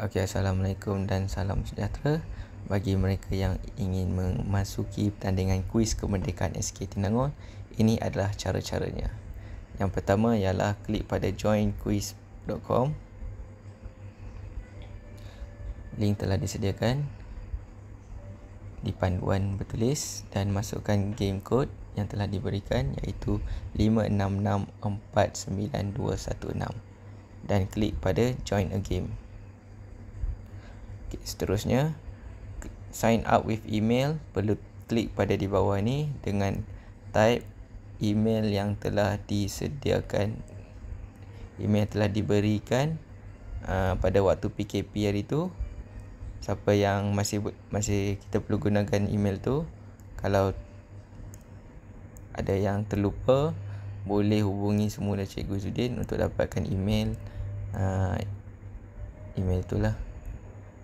Okey, assalamualaikum dan salam sejahtera bagi mereka yang ingin memasuki pertandingan kuis kemerdekaan SK Tinangor. Ini adalah cara-caranya. Yang pertama ialah klik pada joinquiz.com. Link telah disediakan di panduan bertulis dan masukkan game code yang telah diberikan iaitu 5664916 dan klik pada join a game. Okay, seterusnya sign up with email perlu klik pada di bawah ni dengan type email yang telah disediakan email telah diberikan uh, pada waktu PKP hari tu siapa yang masih masih kita perlu gunakan email tu kalau ada yang terlupa boleh hubungi semula Cikgu Zudin untuk dapatkan email uh, email itulah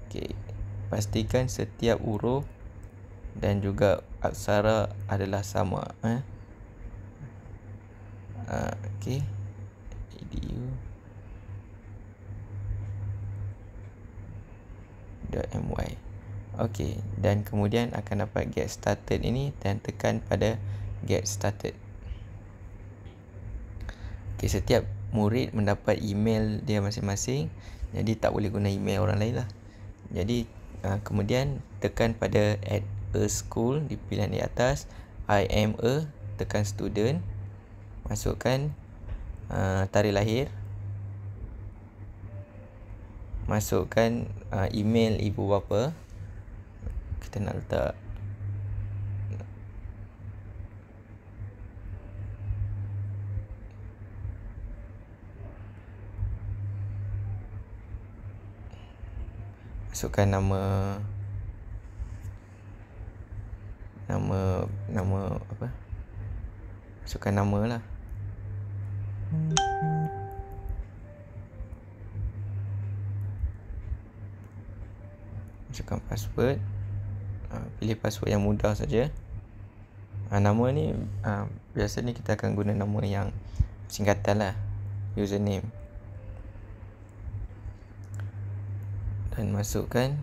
Okey. Pastikan setiap huruf dan juga aksara adalah sama, eh. Ah, okey. Idu. .my. Okey, dan kemudian akan dapat get started ini dan tekan pada get started. Okay, setiap murid mendapat email dia masing-masing. Jadi tak boleh guna email orang lain lah jadi uh, kemudian tekan pada add a school di pilihan di atas I am a tekan student masukkan uh, tarikh lahir masukkan uh, email ibu bapa kita nak letak masukkan nama nama nama apa masukkan nama lah masukkan password ah, pilih password yang mudah saja ah, nama ni ah, biasanya kita akan guna nama yang singkatan lah username dan masukkan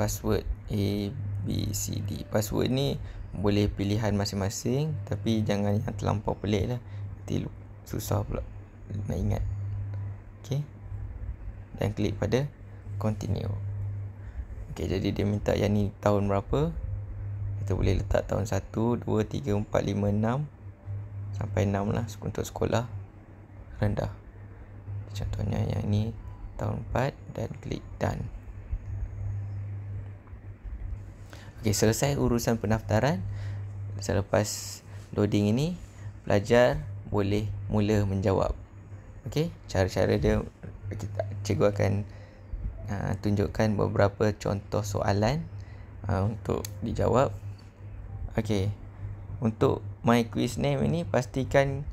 password A, B, C, D password ni boleh pilihan masing-masing tapi jangan yang terlampau pelik lah nanti susah pula nak ingat ok dan klik pada continue ok jadi dia minta yang ni tahun berapa kita boleh letak tahun 1, 2, 3, 4, 5, 6 sampai 6 lah untuk sekolah rendah contohnya yang ni tahun 4 dan klik done. Okey, selesai urusan pendaftaran. Selepas loading ini, pelajar boleh mula menjawab. Okey, cara-cara dia kita cikgu akan uh, tunjukkan beberapa contoh soalan uh, untuk dijawab. Okey. Untuk my quiz name ini pastikan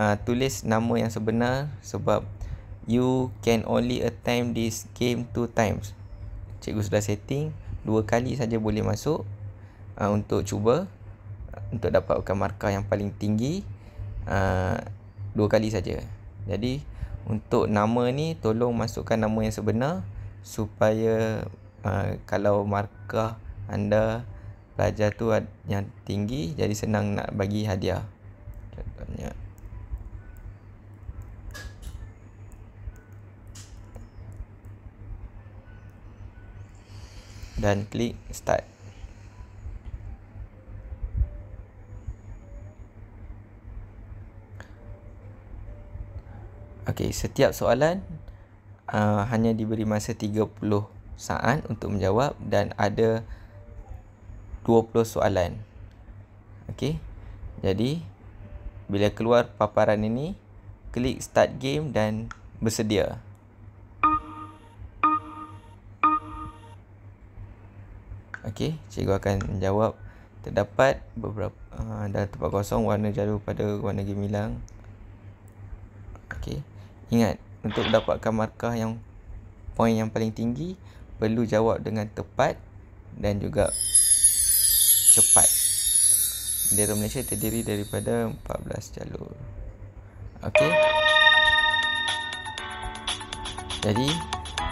uh, tulis nama yang sebenar sebab you can only attempt this game two times. Cikgu sudah setting dua kali saja boleh masuk uh, untuk cuba uh, untuk dapatkan markah yang paling tinggi uh, dua kali saja. Jadi untuk nama ni tolong masukkan nama yang sebenar supaya uh, kalau markah anda pelajar tu yang tinggi jadi senang nak bagi hadiah. dan klik start. Okey, setiap soalan uh, hanya diberi masa 30 saat untuk menjawab dan ada 20 soalan. Okey. Jadi bila keluar paparan ini, klik start game dan bersedia. Okey, cikgu akan menjawab terdapat beberapa uh, ah, dalam tempat kosong warna jalur pada warna gemilang. Okey. Ingat, untuk dapatkan markah yang poin yang paling tinggi, perlu jawab dengan tepat dan juga cepat. Bendera Malaysia terdiri daripada 14 jalur. Okey. Jadi,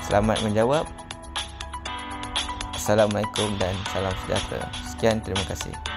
selamat menjawab. Assalamualaikum dan salam sejahtera. Sekian terima kasih.